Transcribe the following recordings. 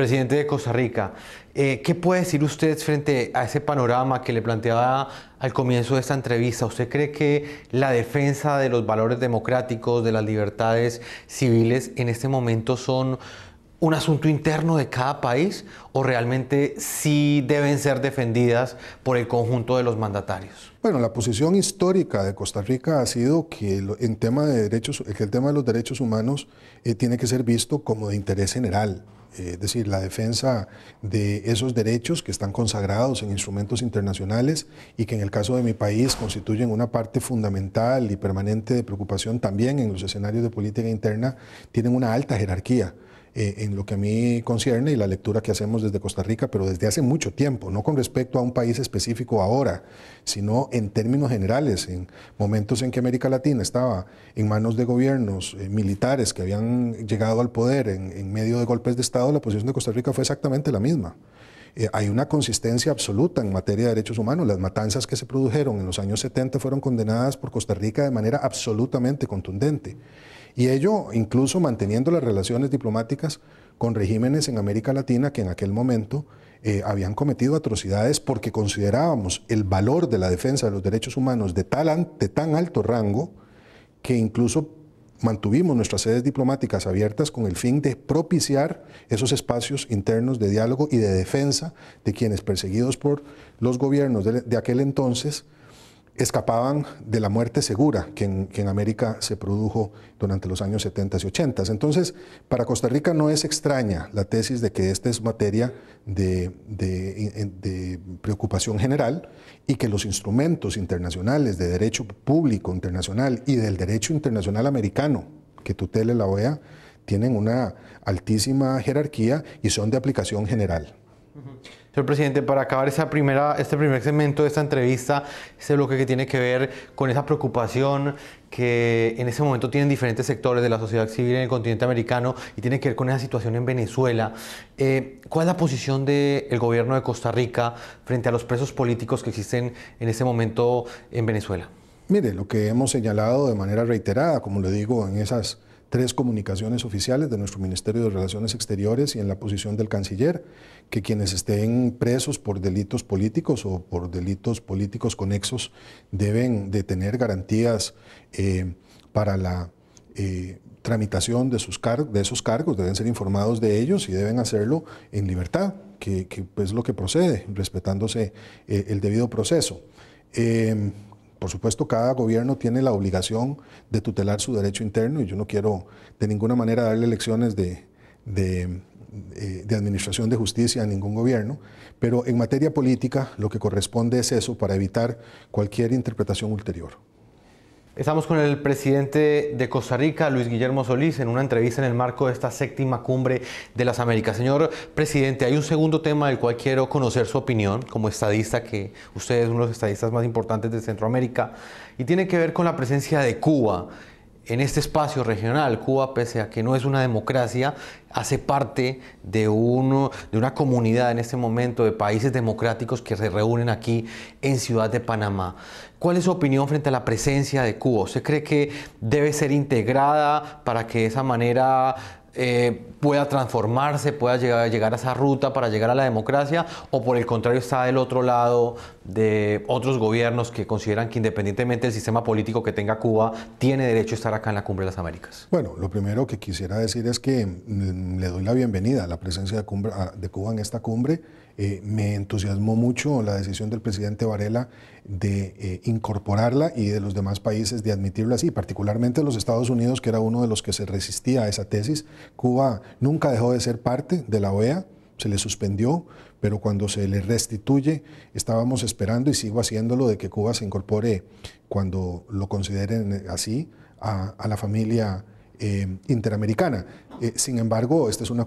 presidente de Costa Rica. Eh, ¿Qué puede decir usted frente a ese panorama que le planteaba al comienzo de esta entrevista? ¿Usted cree que la defensa de los valores democráticos, de las libertades civiles en este momento son un asunto interno de cada país o realmente sí deben ser defendidas por el conjunto de los mandatarios? Bueno, la posición histórica de Costa Rica ha sido que tema de derechos, el tema de los derechos humanos eh, tiene que ser visto como de interés general. Eh, es decir, la defensa de esos derechos que están consagrados en instrumentos internacionales y que en el caso de mi país constituyen una parte fundamental y permanente de preocupación también en los escenarios de política interna, tienen una alta jerarquía. Eh, en lo que a mí concierne y la lectura que hacemos desde Costa Rica, pero desde hace mucho tiempo, no con respecto a un país específico ahora, sino en términos generales, en momentos en que América Latina estaba en manos de gobiernos eh, militares que habían llegado al poder en, medio de golpes de Estado, la posición de Costa Rica fue exactamente la misma. Eh, hay una consistencia absoluta en materia de derechos humanos. Las matanzas que se produjeron en los años 70 fueron condenadas por Costa Rica de manera absolutamente contundente. Y ello incluso manteniendo las relaciones diplomáticas con regímenes en América Latina que en aquel momento eh, habían cometido atrocidades porque considerábamos el valor de la defensa de los derechos humanos de, tal, de tan alto rango que incluso mantuvimos nuestras sedes diplomáticas abiertas con el fin de propiciar esos espacios internos de diálogo y de defensa de quienes perseguidos por los gobiernos de aquel entonces escapaban de la muerte segura que en, América se produjo durante los años 70 y 80. Entonces, para Costa Rica no es extraña la tesis de que esta es materia eh, de, preocupación general y que los instrumentos internacionales de derecho público internacional y del derecho internacional americano que tutele la OEA tienen una altísima jerarquía y son de aplicación general. Señor presidente, para acabar esa primera, este primer segmento de esta entrevista, ese bloque que tiene que ver con esa preocupación que en ese momento tienen diferentes sectores de la sociedad civil en el continente americano y tiene que ver con esa situación en Venezuela. Eh, ¿Cuál es la posición del gobierno de Costa Rica frente a los presos políticos que existen en ese momento en Venezuela? Mire, lo que hemos señalado de manera reiterada, como le digo en esas tres comunicaciones oficiales de nuestro Ministerio de Relaciones Exteriores y en la posición del canciller, que quienes estén presos por delitos políticos o por delitos políticos conexos deben de tener garantías eh, para la eh, tramitación de, sus de esos cargos, deben ser informados de ellos y deben hacerlo en libertad, que, pues, es lo que procede, respetándose eh, el debido proceso por supuesto, cada gobierno tiene la obligación de tutelar su derecho interno y yo no quiero de ninguna manera darle lecciones de, de, eh, administración de justicia a ningún gobierno, pero en materia política lo que corresponde es eso para evitar cualquier interpretación ulterior. Estamos con el presidente de Costa Rica, Luis Guillermo Solís, en una entrevista en el marco de esta séptima cumbre de las Américas. Señor presidente, hay un segundo tema del cual quiero conocer su opinión como estadista, que usted es uno de los estadistas más importantes de Centroamérica, y tiene que ver con la presencia de Cuba en este espacio regional, Cuba, pese a que no es una democracia, hace parte de, una comunidad en este momento de países democráticos que se reúnen aquí en Ciudad de Panamá. ¿Cuál es su opinión frente a la presencia de Cuba? ¿Se cree que debe ser integrada para que de esa manera eh, pueda transformarse, pueda llegar, llegar, a esa ruta para llegar a la democracia, o por el contrario está del otro lado de otros gobiernos que consideran que independientemente del sistema político que tenga Cuba, tiene derecho a estar acá en la Cumbre de las Américas? Bueno, lo primero que quisiera decir es que mm, le doy la bienvenida a la presencia de Cuba en esta cumbre eh, me entusiasmó mucho la decisión del presidente Varela de eh, incorporarla y de los demás países de admitirla así, particularmente los Estados Unidos, que era uno de los que se resistía a esa tesis. Cuba nunca dejó de ser parte de la OEA, se le suspendió, pero cuando se le restituye, estábamos esperando y sigo haciéndolo de que Cuba se incorpore, cuando lo consideren eh, así, a, a la familia eh, interamericana. Eh, sin embargo, este es un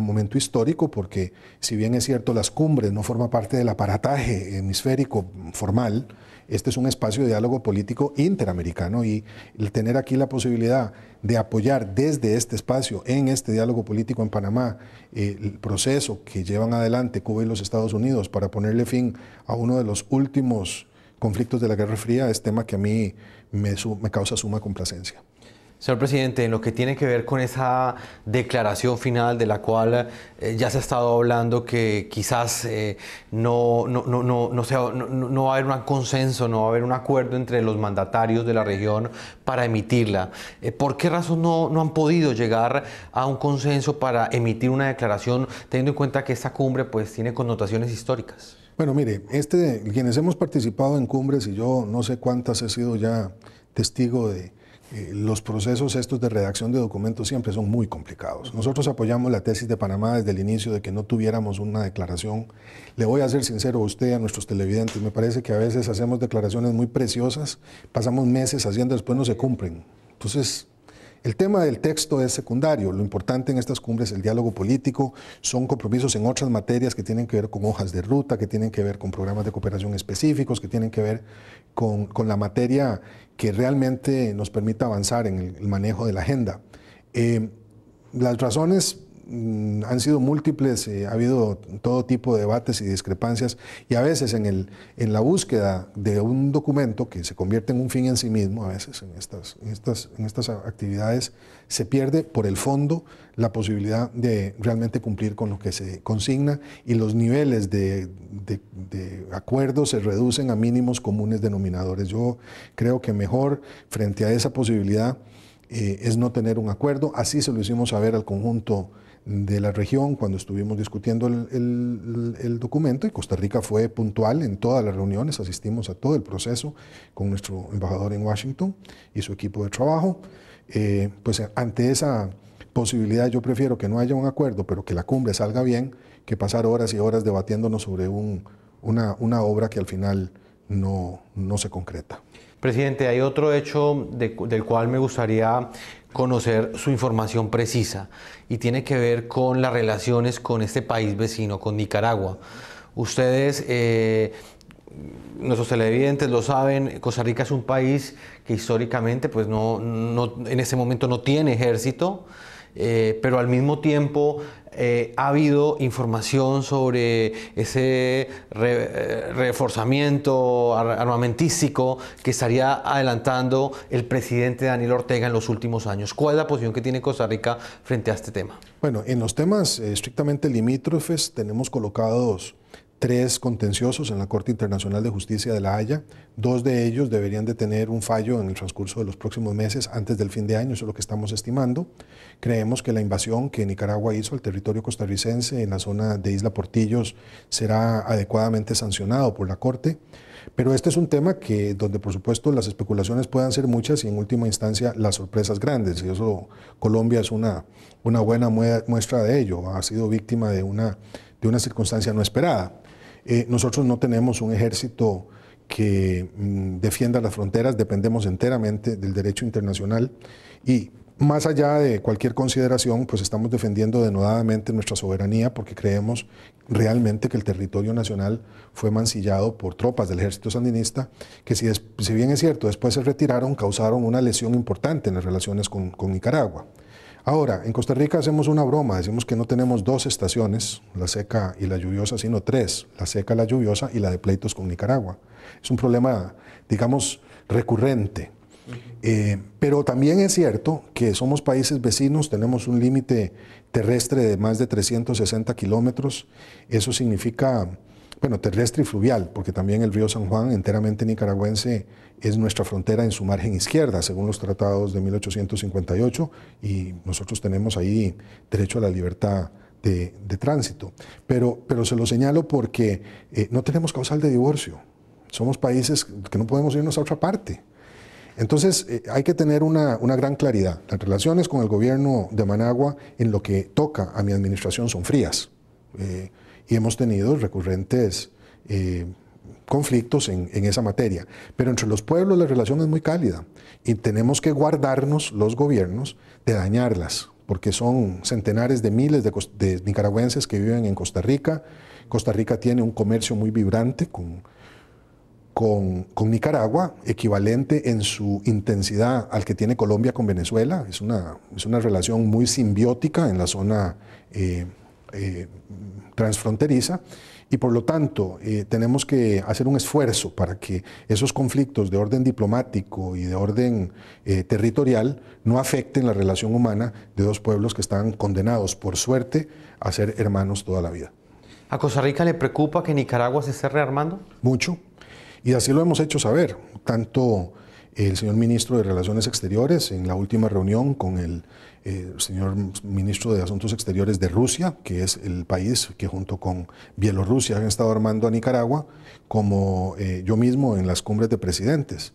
momento histórico porque, si bien es cierto, las cumbres no forman parte del aparataje hemisférico formal, este es un espacio de diálogo político interamericano y el tener aquí la posibilidad de apoyar desde este espacio, en este diálogo político en Panamá, eh, el proceso que llevan adelante Cuba y los Estados Unidos para ponerle fin a uno de los últimos conflictos de la Guerra Fría, es tema que a mí me causa suma complacencia. Señor presidente, en lo que tiene que ver con esa declaración final de la cual eh, ya se ha estado hablando que quizás eh, no, no, no, no, sea, no, va a haber un consenso, no va a haber un acuerdo entre los mandatarios de la región para emitirla, eh, ¿por qué razón no, han podido llegar a un consenso para emitir una declaración teniendo en cuenta que esta cumbre pues, tiene connotaciones históricas? Bueno, mire, este, quienes hemos participado en cumbres y yo no sé cuántas he sido ya testigo de eh, los procesos estos de redacción de documentos siempre son muy complicados. Nosotros apoyamos la tesis de Panamá desde el inicio de que no tuviéramos una declaración. Le voy a ser sincero a usted, a nuestros televidentes, me parece que a veces hacemos declaraciones muy preciosas, pasamos meses haciendo, después no se cumplen. Entonces, el tema del texto es secundario. Lo importante en estas cumbres es el diálogo político. Son compromisos en otras materias que tienen que ver con hojas de ruta, que tienen que ver con programas de cooperación específicos, que tienen que ver con, la materia que realmente nos permita avanzar en el, manejo de la agenda. Eh, las razones Mm, han sido múltiples, eh, ha habido todo tipo de debates y discrepancias, y a veces en, el, en la búsqueda de un documento que se convierte en un fin en sí mismo, a veces en estas, estas, en estas actividades, se pierde por el fondo la posibilidad de realmente cumplir con lo que se consigna y los niveles de, de, acuerdos se reducen a mínimos comunes denominadores. Yo creo que mejor frente a esa posibilidad eh, es no tener un acuerdo, así se lo hicimos saber al conjunto de la región cuando estuvimos discutiendo el, documento y Costa Rica fue puntual en todas las reuniones, asistimos a todo el proceso con nuestro embajador en Washington y su equipo de trabajo. Eh, pues eh, ante esa posibilidad yo prefiero que no haya un acuerdo, pero que la cumbre salga bien, que pasar horas y horas debatiéndonos sobre una, obra que al final no se concreta. Presidente, hay otro hecho del cual me gustaría conocer su información precisa y tiene que ver con las relaciones con este país vecino, con Nicaragua. Ustedes, eh, nuestros televidentes lo saben, Costa Rica es un país que históricamente pues no, en este momento no tiene ejército. Eh, pero al mismo tiempo eh, ha habido información sobre ese eh, reforzamiento armamentístico que estaría adelantando el presidente Daniel Ortega en los últimos años. ¿Cuál es la posición que tiene Costa Rica frente a este tema? Bueno, en los temas estrictamente limítrofes tenemos colocados tres contenciosos en la Corte Internacional de Justicia de La Haya. Dos de ellos deberían de tener un fallo en el transcurso de los próximos meses, antes del fin de año, eso es lo que estamos estimando. Creemos que la invasión que Nicaragua hizo al territorio costarricense en la zona de Isla Portillos será adecuadamente sancionado por la Corte. Pero este es un tema que, donde por supuesto las especulaciones puedan ser muchas y en última instancia las sorpresas grandes. Y eso Colombia es una, una buena muestra de ello. Ha sido víctima de una, de una circunstancia no esperada. Eh, nosotros no tenemos un ejército que mm, defienda las fronteras, dependemos enteramente del derecho internacional y más allá de cualquier consideración, pues estamos defendiendo denodadamente nuestra soberanía porque creemos realmente que el territorio nacional fue mancillado por tropas del ejército sandinista, que si, bien es cierto, después se retiraron, causaron una lesión importante en las relaciones con Nicaragua. Ahora, en Costa Rica hacemos una broma, decimos que no tenemos dos estaciones, la seca y la lluviosa, sino tres, la seca, la lluviosa y la de pleitos con Nicaragua. Es un problema, digamos, recurrente. Eh, pero también es cierto que somos países vecinos, tenemos un límite terrestre de más de 360 kilómetros, eso significa bueno, terrestre y fluvial, porque también el río San Juan, enteramente nicaragüense, es nuestra frontera en su margen izquierda, según los tratados de 1858, y nosotros tenemos ahí derecho a la libertad de, tránsito. Pero, pero se lo señalo porque eh, no tenemos causal de divorcio, somos países que no podemos irnos a otra parte. Entonces, eh, hay que tener una, gran claridad. Las relaciones con el gobierno de Managua en lo que toca a mi administración son frías. Eh, y hemos tenido recurrentes eh, conflictos en, esa materia. Pero entre los pueblos la relación es muy cálida y tenemos que guardarnos los gobiernos de dañarlas, porque son centenares de miles de, nicaragüenses que viven en Costa Rica. Costa Rica tiene un comercio muy vibrante con, con, Nicaragua, equivalente en su intensidad al que tiene Colombia con Venezuela. Es una, es una relación muy simbiótica en la zona eh, eh, transfronteriza y por lo tanto eh, tenemos que hacer un esfuerzo para que esos conflictos de orden diplomático y de orden eh, territorial no afecten la relación humana de dos pueblos que están condenados, por suerte, a ser hermanos toda la vida. ¿A Costa Rica le preocupa que Nicaragua se esté rearmando? Mucho. Y así lo hemos hecho saber, tanto el señor ministro de Relaciones Exteriores en la última reunión con el eh, señor ministro de Asuntos Exteriores de Rusia, que es el país que junto con Bielorrusia han estado armando a Nicaragua, como eh, yo mismo en las cumbres de presidentes.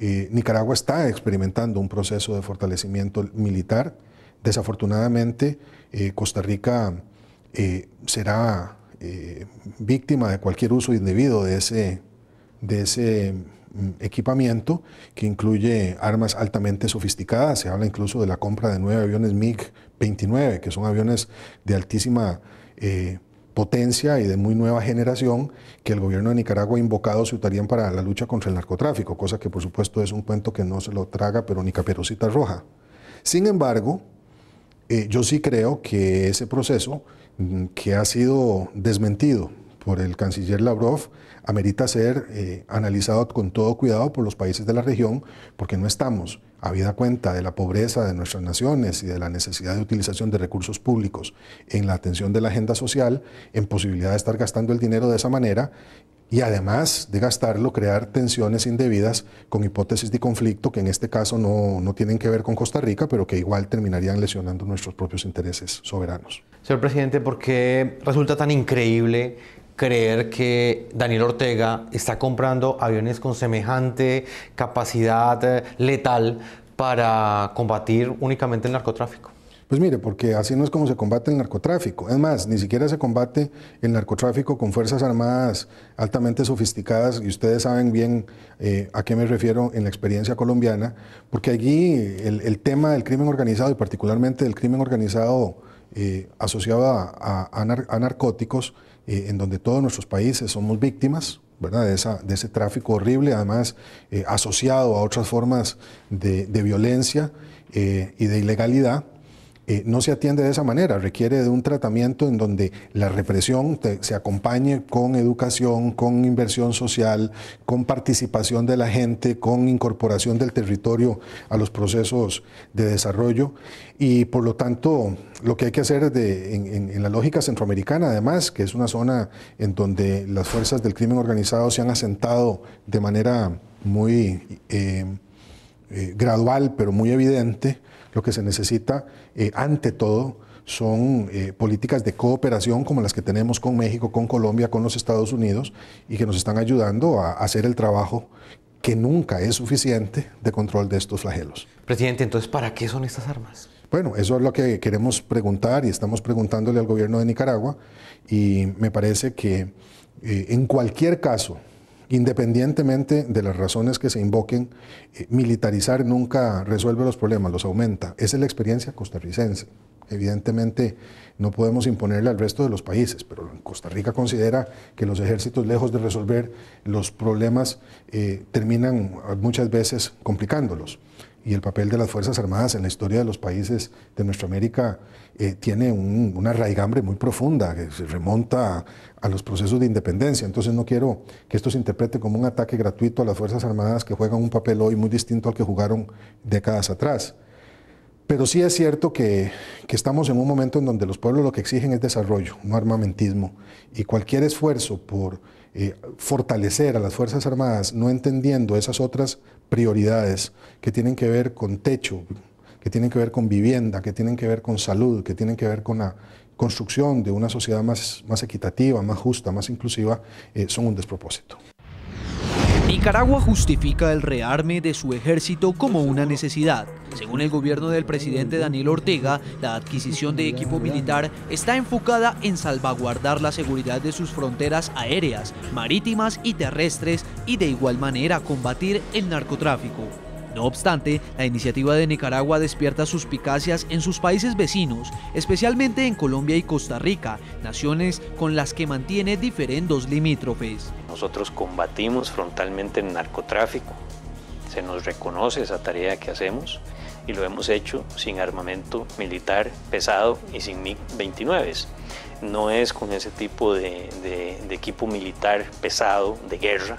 Eh, Nicaragua está experimentando un proceso de fortalecimiento militar. Desafortunadamente, Costa Rica será víctima de cualquier uso indebido de ese, de ese Mm, equipamiento que incluye armas altamente sofisticadas. Se habla incluso de la compra de nueve aviones MiG-29, que son aviones de altísima eh, potencia y de muy nueva generación que el gobierno de Nicaragua ha invocado se usarían para la lucha contra el narcotráfico, cosa que por supuesto es un cuento que no se lo traga, pero ni Caperosita roja. Sin embargo, eh, yo sí creo que ese proceso mm, que ha sido desmentido por el canciller Lavrov amerita ser eh, analizado con todo cuidado por los países de la región, porque no estamos, a vida cuenta de la pobreza de nuestras naciones y de la necesidad de utilización de recursos públicos en la atención de la agenda social, en posibilidad de estar gastando el dinero de esa manera y además de gastarlo, crear tensiones indebidas con hipótesis de conflicto que en este caso no, no, tienen que ver con Costa Rica, pero que igual terminarían lesionando nuestros propios intereses soberanos. Señor presidente, ¿por qué resulta tan increíble creer que Daniel Ortega está comprando aviones con semejante capacidad eh, letal para combatir únicamente el narcotráfico? Pues mire, porque así no es como se combate el narcotráfico. Es más, ni siquiera se combate el narcotráfico con fuerzas armadas altamente sofisticadas, y ustedes saben bien eh, a qué me refiero en la experiencia colombiana, porque allí el, tema del crimen organizado y particularmente del crimen organizado eh, asociado a narcóticos, eh, en donde todos nuestros países somos víctimas. ¿verdad? De, ese tráfico horrible, además eh, asociado a otras formas de violencia eh, y de ilegalidad, eh, no se atiende de esa manera, requiere de un tratamiento en donde la represión se acompañe con educación, con inversión social, con participación de la gente, con incorporación del territorio a los procesos de desarrollo y por lo tanto lo que hay que hacer en, la lógica centroamericana además, que es una zona en donde las fuerzas del crimen organizado se han asentado de manera muy eh, eh, gradual pero muy evidente, lo que se necesita, eh, ante todo, son eh, políticas de cooperación como las que tenemos con México, con Colombia, con los Estados Unidos y que nos están ayudando a hacer el trabajo que nunca es suficiente de control de estos flagelos. Presidente, entonces, ¿para qué son estas armas? Bueno, eso es lo que queremos preguntar y estamos preguntándole al gobierno de Nicaragua y me parece que eh, en cualquier caso Independientemente de las razones que se invoquen, eh, militarizar nunca resuelve los problemas, los aumenta. Esa es la experiencia costarricense. Evidentemente no podemos imponerle al resto de los países, pero Costa Rica considera que los ejércitos, lejos de resolver los problemas, eh, terminan ah, muchas veces complicándolos y el papel de las Fuerzas Armadas en la historia de los países de nuestra América eh, tiene una raigambre muy profunda que se remonta a, los procesos de independencia. Entonces no quiero que esto se interprete como un ataque gratuito a las Fuerzas Armadas que juegan un papel hoy muy distinto al que jugaron décadas atrás. Pero sí es cierto que, que estamos en un momento en donde los pueblos lo que exigen es desarrollo, no armamentismo, y cualquier esfuerzo por eh, fortalecer a las Fuerzas Armadas, no entendiendo esas otras prioridades que tienen que ver con techo, que tienen que ver con vivienda, que tienen que ver con salud, que tienen que ver con la construcción de una sociedad más, equitativa, más justa, más inclusiva, eh, son un despropósito. Nicaragua justifica el rearme de su ejército como una necesidad. Según el gobierno del presidente Daniel Ortega, la adquisición de equipo militar está enfocada en salvaguardar la seguridad de sus fronteras aéreas, marítimas y terrestres y de igual manera combatir el narcotráfico. No obstante, la iniciativa de Nicaragua despierta suspicacias en sus países vecinos, especialmente en Colombia y Costa Rica, naciones con las que mantiene diferentes limítrofes. Nosotros combatimos frontalmente el narcotráfico, se nos reconoce esa tarea que hacemos y lo hemos hecho sin armamento militar pesado y sin MiG-29. No es con ese tipo de, de equipo militar pesado de guerra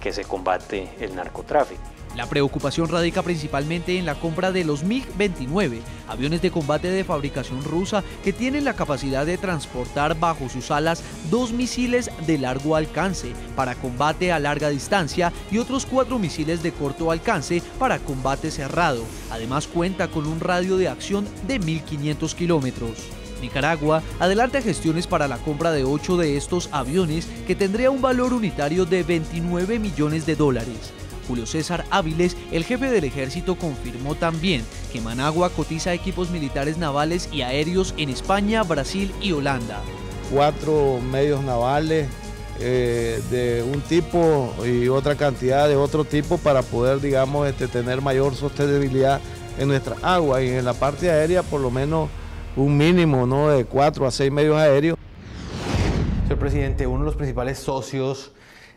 que se combate el narcotráfico. La preocupación radica principalmente en la compra de los MiG-29, aviones de combate de fabricación rusa que tienen la capacidad de transportar bajo sus alas dos misiles de largo alcance para combate a larga distancia y otros cuatro misiles de corto alcance para combate cerrado. Además cuenta con un radio de acción de 1.500 kilómetros. Nicaragua adelanta gestiones para la compra de ocho de estos aviones que tendría un valor unitario de 29 millones de dólares. Julio César Áviles, el jefe del ejército confirmó también que Managua cotiza equipos militares navales y aéreos en España, Brasil y Holanda. Cuatro medios navales eh, de un tipo y otra cantidad de otro tipo para poder, digamos, este, tener mayor sostenibilidad en nuestra agua y en la parte aérea por lo menos un mínimo ¿no? de cuatro a seis medios aéreos. Señor presidente, uno de los principales socios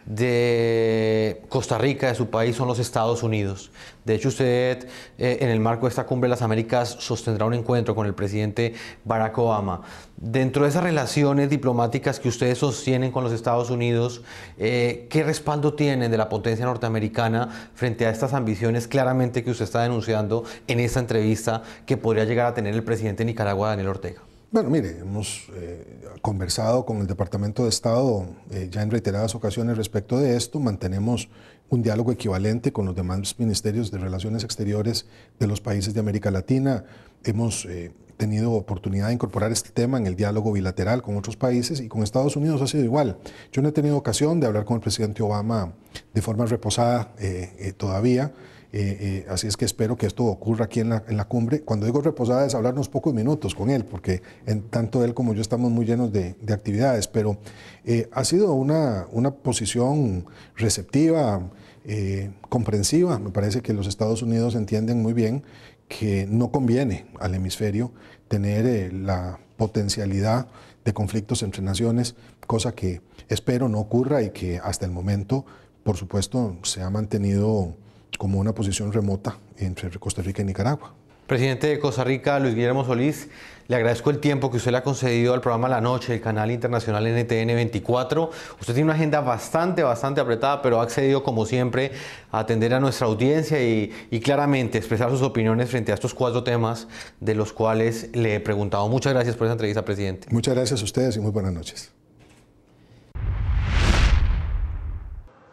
de Costa Rica, de su país, son los Estados Unidos. De hecho, usted eh, en el marco de esta cumbre de las Américas sostendrá un encuentro con el presidente Barack Obama. Dentro de esas relaciones diplomáticas que ustedes sostienen con los Estados Unidos, eh, ¿qué respaldo tienen de la potencia norteamericana frente a estas ambiciones claramente que usted está denunciando en esta entrevista que podría llegar a tener el presidente de Nicaragua, Daniel Ortega? Bueno, mire, hemos eh, conversado con el Departamento de Estado eh, ya en reiteradas ocasiones respecto de esto. Mantenemos un diálogo equivalente con los demás ministerios de Relaciones Exteriores de los países de América Latina. Hemos eh, tenido oportunidad de incorporar este tema en el diálogo bilateral con otros países y con Estados Unidos ha sido igual. Yo no he tenido ocasión de hablar con el presidente Obama de forma reposada todavía. Eh, eh, así es que espero que esto ocurra aquí en la, cumbre. Cuando digo reposada es hablarnos pocos minutos con él, porque tanto él como yo estamos muy llenos de, actividades, pero eh, ha sido una, una posición receptiva, comprensiva. Me parece que los Estados Unidos entienden muy bien que no conviene al hemisferio tener la potencialidad de conflictos entre naciones, cosa que espero no ocurra y que hasta el momento, por supuesto, se ha mantenido como una posición remota entre Costa Rica y Nicaragua. Presidente de Costa Rica, Luis Guillermo Solís, le agradezco el tiempo que usted le ha concedido al programa La Noche, el canal internacional NTN 24. Usted tiene una agenda bastante, bastante apretada, pero ha accedido, como siempre, a atender a nuestra audiencia y, claramente expresar sus opiniones frente a estos cuatro temas de los cuales le he preguntado. Muchas gracias por esa entrevista, presidente. Muchas gracias a ustedes y muy buenas noches.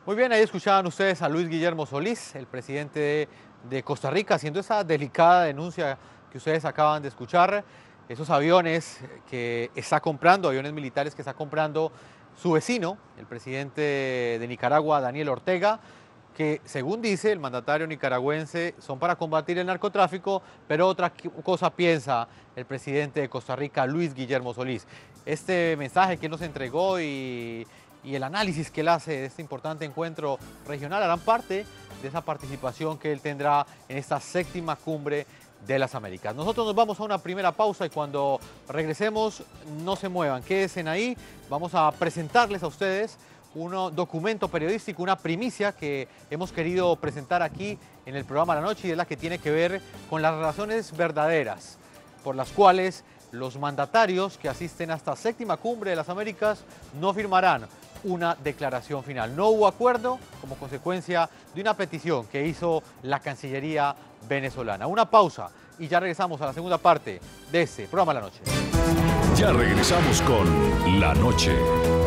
Muy bien, ahí escuchaban ustedes a Luis Guillermo Solís, el presidente de, Costa Rica, haciendo esa delicada denuncia que ustedes acaban de escuchar. Esos aviones que está comprando, aviones militares que está comprando su vecino, el presidente de Nicaragua, Daniel Ortega, que según dice el mandatario nicaragüense son para combatir el narcotráfico, pero otra cosa piensa el presidente de Costa Rica, Luis Guillermo Solís. Este mensaje que nos entregó y y el análisis que él hace de este importante encuentro regional harán parte de esa participación que él tendrá en esta séptima cumbre de las Américas. Nosotros nos vamos a una primera pausa y cuando regresemos no se muevan, quédense ahí, vamos a presentarles a ustedes un documento periodístico, una primicia que hemos querido presentar aquí en el programa La Noche y es la que tiene que ver con las razones verdaderas por las cuales los mandatarios que asisten a esta séptima cumbre de las Américas no firmarán una declaración final. No hubo acuerdo como consecuencia de una petición que hizo la Cancillería venezolana. Una pausa y ya regresamos a la segunda parte de este programa La Noche. Ya regresamos con La Noche.